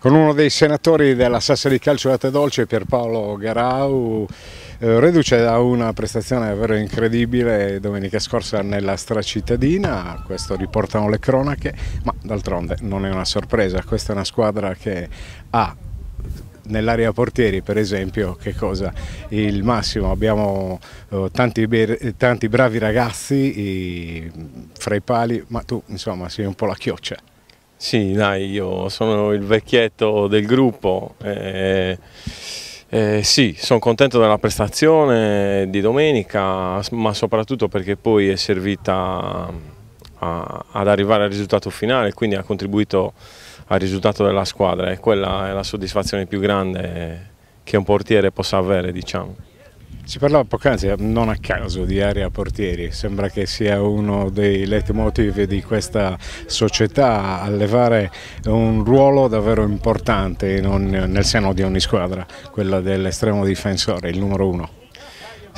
con uno dei senatori della Sassa di Calcio Latte Dolce, Pierpaolo Garau, eh, reduce da una prestazione davvero incredibile domenica scorsa nella stracittadina, questo riportano le cronache, ma d'altronde non è una sorpresa, questa è una squadra che ha nell'area portieri per esempio che cosa? Il massimo, abbiamo eh, tanti, tanti bravi ragazzi i, fra i pali, ma tu insomma sei un po' la chioccia. Sì, dai, io sono il vecchietto del gruppo. Eh, eh, sì, sono contento della prestazione di domenica, ma soprattutto perché poi è servita a, ad arrivare al risultato finale, quindi ha contribuito al risultato della squadra e quella è la soddisfazione più grande che un portiere possa avere, diciamo. Si parlava poc'anzi, eh, non a caso, di area portieri, sembra che sia uno dei leitmotiv di questa società allevare un ruolo davvero importante nel seno di ogni squadra, quella dell'estremo difensore, il numero uno.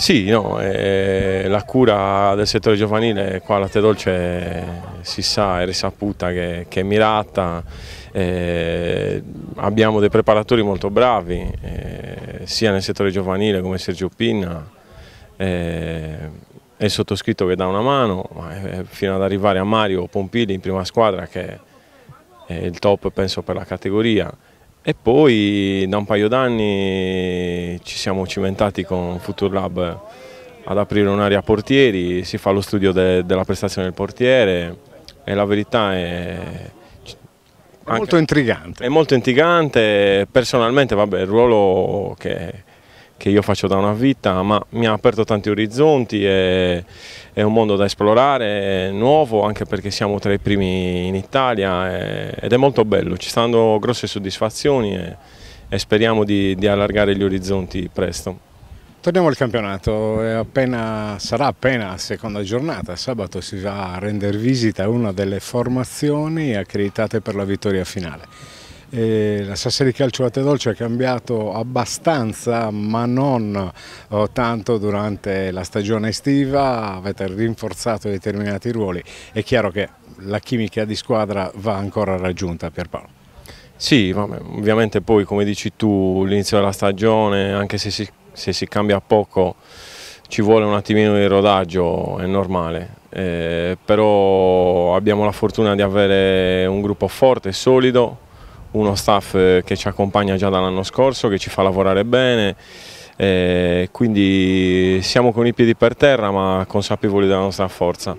Sì, no, eh, la cura del settore giovanile qua a Latte Dolce si sa è risaputa che, che è mirata, eh, abbiamo dei preparatori molto bravi eh, sia nel settore giovanile come Sergio Pinna, eh, è il sottoscritto che dà una mano fino ad arrivare a Mario Pompili in prima squadra che è il top penso per la categoria e poi da un paio d'anni ci siamo cimentati con Future Lab ad aprire un'area portieri, si fa lo studio de della prestazione del portiere e la verità è... È molto intrigante. È molto intrigante, personalmente vabbè, il ruolo che che io faccio da una vita, ma mi ha aperto tanti orizzonti, è, è un mondo da esplorare, è nuovo anche perché siamo tra i primi in Italia è, ed è molto bello, ci stanno grosse soddisfazioni e, e speriamo di, di allargare gli orizzonti presto. Torniamo al campionato, appena, sarà appena la seconda giornata, sabato si va a rendere visita a una delle formazioni accreditate per la vittoria finale. Eh, la Sassari Calcio Latte Dolce è cambiato abbastanza ma non oh, tanto durante la stagione estiva, avete rinforzato determinati ruoli, è chiaro che la chimica di squadra va ancora raggiunta Pierpaolo. Sì, vabbè, ovviamente poi come dici tu l'inizio della stagione, anche se si, se si cambia poco, ci vuole un attimino di rodaggio, è normale, eh, però abbiamo la fortuna di avere un gruppo forte e solido uno staff eh, che ci accompagna già dall'anno scorso, che ci fa lavorare bene, eh, quindi siamo con i piedi per terra ma consapevoli della nostra forza.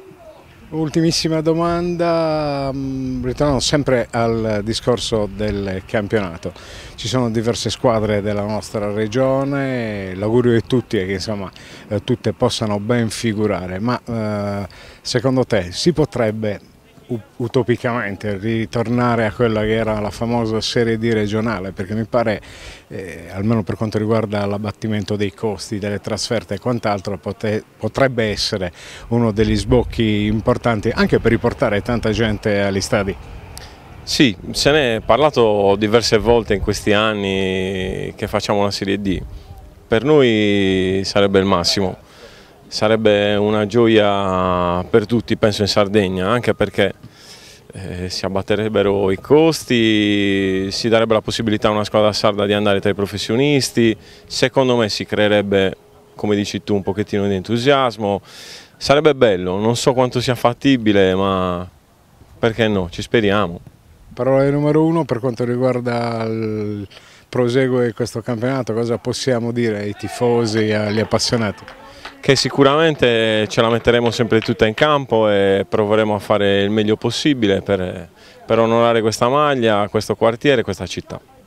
Ultimissima domanda, mm, ritornando sempre al discorso del campionato. Ci sono diverse squadre della nostra regione, l'augurio di tutti è che insomma, eh, tutte possano ben figurare, ma eh, secondo te si potrebbe utopicamente ritornare a quella che era la famosa serie D regionale perché mi pare, eh, almeno per quanto riguarda l'abbattimento dei costi, delle trasferte e quant'altro, potrebbe essere uno degli sbocchi importanti anche per riportare tanta gente agli stadi. Sì, se ne è parlato diverse volte in questi anni che facciamo una serie D, per noi sarebbe il massimo sarebbe una gioia per tutti, penso in Sardegna, anche perché eh, si abbatterebbero i costi, si darebbe la possibilità a una squadra sarda di andare tra i professionisti, secondo me si creerebbe, come dici tu, un pochettino di entusiasmo, sarebbe bello, non so quanto sia fattibile, ma perché no, ci speriamo. Parole numero uno per quanto riguarda il prosegue di questo campionato, cosa possiamo dire ai tifosi e agli appassionati? che sicuramente ce la metteremo sempre tutta in campo e proveremo a fare il meglio possibile per, per onorare questa maglia, questo quartiere, questa città.